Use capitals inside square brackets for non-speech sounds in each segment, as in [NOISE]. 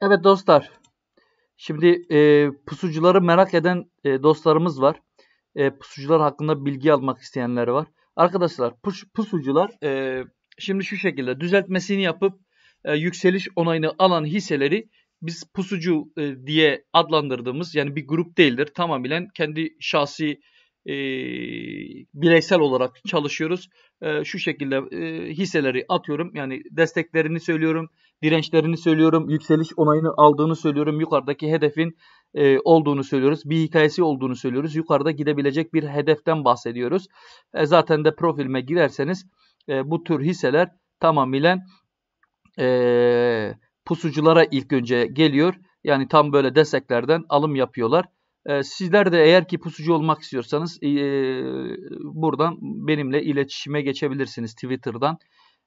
Evet dostlar. Şimdi e, pusucuları merak eden e, dostlarımız var. E, pusucular hakkında bilgi almak isteyenler var. Arkadaşlar pus, pusucular e, şimdi şu şekilde düzeltmesini yapıp e, yükseliş onayını alan hisseleri biz pusucu e, diye adlandırdığımız yani bir grup değildir. Tamamen kendi şahsi e, bireysel olarak çalışıyoruz. E, şu şekilde e, hisseleri atıyorum. Yani desteklerini söylüyorum, dirençlerini söylüyorum, yükseliş onayını aldığını söylüyorum. Yukarıdaki hedefin e, olduğunu söylüyoruz. Bir hikayesi olduğunu söylüyoruz. Yukarıda gidebilecek bir hedeften bahsediyoruz. E, zaten de profilime girerseniz e, bu tür hisseler tamamıyla e, pusuculara ilk önce geliyor. Yani tam böyle desteklerden alım yapıyorlar. Ee, sizler de eğer ki pusucu olmak istiyorsanız e, buradan benimle iletişime geçebilirsiniz Twitter'dan.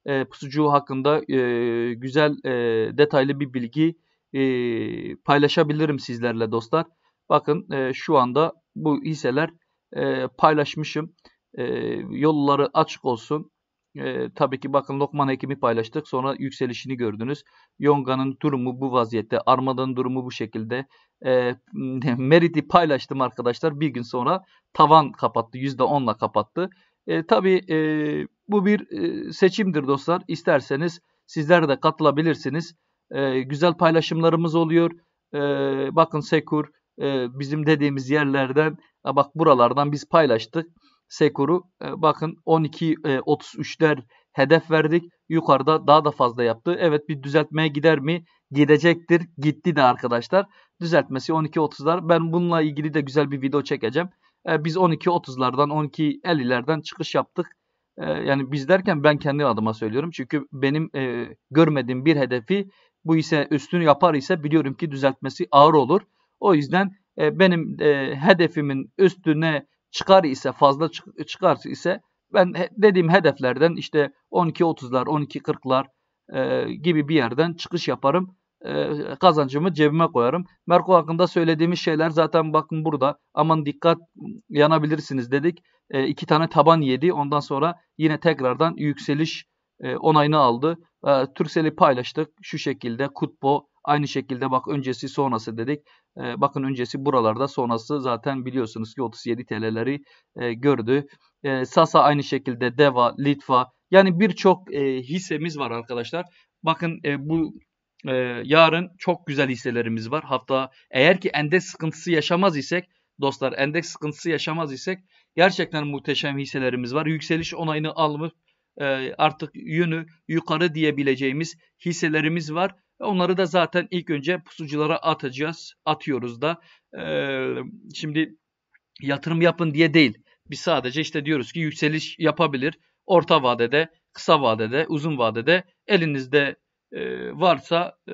E, pusucu hakkında e, güzel e, detaylı bir bilgi e, paylaşabilirim sizlerle dostlar. Bakın e, şu anda bu hisseler e, paylaşmışım. E, yolları açık olsun. E, tabii ki bakın Lokman Hekim'i paylaştık. Sonra yükselişini gördünüz. Yonga'nın durumu bu vaziyette. Armada'nın durumu bu şekilde. E, [LAUGHS] Merit'i paylaştım arkadaşlar. Bir gün sonra tavan kapattı. %10'la kapattı. E, tabii e, bu bir e, seçimdir dostlar. İsterseniz sizler de katılabilirsiniz. E, güzel paylaşımlarımız oluyor. E, bakın Sekur e, bizim dediğimiz yerlerden bak buralardan biz paylaştık. Sekur'u e, bakın 12 e, 33'ler hedef verdik. Yukarıda daha da fazla yaptı. Evet bir düzeltmeye gider mi? Gidecektir. Gitti de arkadaşlar. Düzeltmesi 12-30'lar Ben bununla ilgili de güzel bir video çekeceğim. E, biz 12-30'lardan 12-50'lerden çıkış yaptık. E, yani biz derken ben kendi adıma söylüyorum. Çünkü benim görmediğim bir hedefi bu ise üstünü yapar ise biliyorum ki düzeltmesi ağır olur. O yüzden benim hedefimin üstüne çıkar ise fazla çıkarsa ise ben dediğim hedeflerden işte 12.30'lar 12.40'lar e, gibi bir yerden çıkış yaparım. E, kazancımı cebime koyarım. Merko hakkında söylediğimiz şeyler zaten bakın burada. Aman dikkat yanabilirsiniz dedik. E, iki tane taban yedi. Ondan sonra yine tekrardan yükseliş e, onayını aldı. E, Türksel'i paylaştık. Şu şekilde Kutbo Aynı şekilde bak öncesi sonrası dedik. E, bakın öncesi buralarda sonrası zaten biliyorsunuz ki 37 TL'leri e, gördü. E, Sasa aynı şekilde Deva, Litva yani birçok e, hissemiz var arkadaşlar. Bakın e, bu e, yarın çok güzel hisselerimiz var. Hatta eğer ki endeks sıkıntısı yaşamaz isek dostlar endeks sıkıntısı yaşamaz isek gerçekten muhteşem hisselerimiz var. Yükseliş onayını almış e, artık yönü yukarı diyebileceğimiz hisselerimiz var. Onları da zaten ilk önce pusuculara atacağız. Atıyoruz da. Ee, şimdi yatırım yapın diye değil. Biz sadece işte diyoruz ki yükseliş yapabilir. Orta vadede, kısa vadede, uzun vadede elinizde e, varsa e,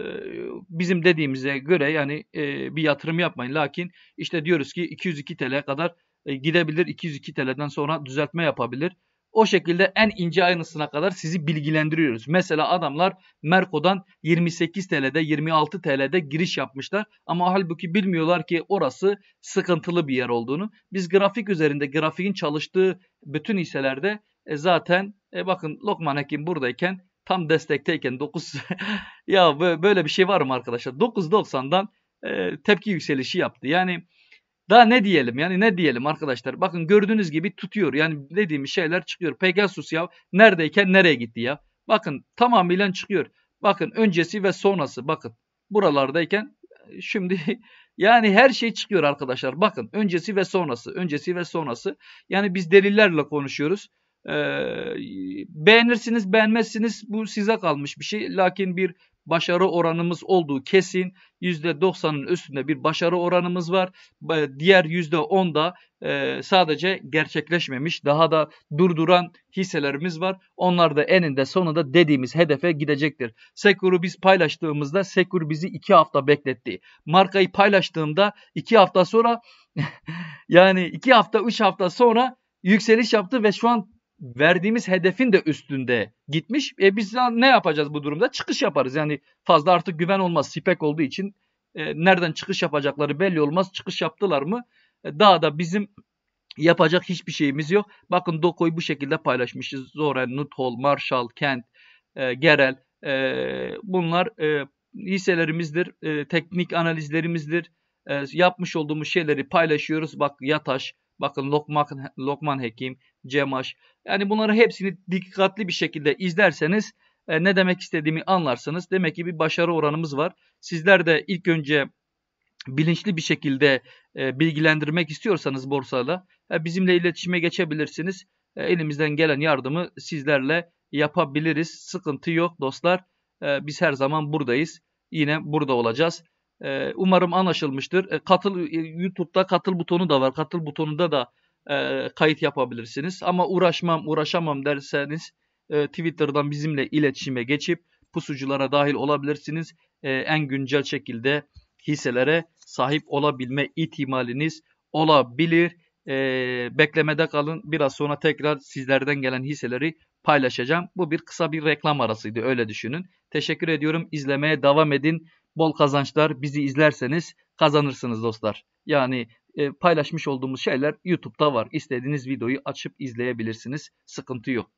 bizim dediğimize göre yani e, bir yatırım yapmayın. Lakin işte diyoruz ki 202 TL kadar e, gidebilir. 202 TL'den sonra düzeltme yapabilir. O şekilde en ince ayrıntısına kadar sizi bilgilendiriyoruz. Mesela adamlar Merco'dan 28 TL'de 26 TL'de giriş yapmışlar ama halbuki bilmiyorlar ki orası sıkıntılı bir yer olduğunu. Biz grafik üzerinde grafiğin çalıştığı bütün hisselerde e zaten e bakın Lokman Hekim buradayken tam destekteyken 9 [LAUGHS] ya böyle bir şey var mı arkadaşlar? 9.90'dan e, tepki yükselişi yaptı. Yani daha ne diyelim yani ne diyelim arkadaşlar. Bakın gördüğünüz gibi tutuyor. Yani dediğimiz şeyler çıkıyor. Pegasus ya neredeyken nereye gitti ya. Bakın tamamıyla çıkıyor. Bakın öncesi ve sonrası bakın. Buralardayken e, şimdi [LAUGHS] yani her şey çıkıyor arkadaşlar. Bakın öncesi ve sonrası. Öncesi ve sonrası. Yani biz delillerle konuşuyoruz. Ee, beğenirsiniz beğenmezsiniz bu size kalmış bir şey. Lakin bir başarı oranımız olduğu kesin. %90'ın üstünde bir başarı oranımız var. Diğer %10'da e, sadece gerçekleşmemiş, daha da durduran hisselerimiz var. Onlar da eninde sonunda dediğimiz hedefe gidecektir. Sekur'u biz paylaştığımızda Sekur bizi 2 hafta bekletti. Markayı paylaştığımda 2 hafta sonra [LAUGHS] yani 2 hafta 3 hafta sonra yükseliş yaptı ve şu an verdiğimiz hedefin de üstünde gitmiş. E biz ne yapacağız bu durumda? Çıkış yaparız. Yani fazla artık güven olmaz. sipek olduğu için e, nereden çıkış yapacakları belli olmaz. Çıkış yaptılar mı? E, daha da bizim yapacak hiçbir şeyimiz yok. Bakın Doko'yu bu şekilde paylaşmışız. Zoran, Nuthol, Marshall, Kent, e, Gerel e, bunlar e, hisselerimizdir. E, teknik analizlerimizdir. E, yapmış olduğumuz şeyleri paylaşıyoruz. Bak Yataş, Bakın Lokman, Lokman Hekim, Cemaş. Yani bunları hepsini dikkatli bir şekilde izlerseniz e, ne demek istediğimi anlarsınız. Demek ki bir başarı oranımız var. Sizler de ilk önce bilinçli bir şekilde e, bilgilendirmek istiyorsanız borsada e, bizimle iletişime geçebilirsiniz. E, elimizden gelen yardımı sizlerle yapabiliriz. Sıkıntı yok dostlar. E, biz her zaman buradayız. Yine burada olacağız. Ee, umarım anlaşılmıştır. E, katıl e, YouTube'da katıl butonu da var. Katıl butonunda da e, kayıt yapabilirsiniz. Ama uğraşmam, uğraşamam derseniz Twitter'dan bizimle iletişime geçip pusuculara dahil olabilirsiniz. en güncel şekilde hisselere sahip olabilme ihtimaliniz olabilir. beklemede kalın. Biraz sonra tekrar sizlerden gelen hisseleri paylaşacağım. Bu bir kısa bir reklam arasıydı öyle düşünün. Teşekkür ediyorum. İzlemeye devam edin bol kazançlar bizi izlerseniz kazanırsınız dostlar. Yani e, paylaşmış olduğumuz şeyler YouTube'da var. İstediğiniz videoyu açıp izleyebilirsiniz. Sıkıntı yok.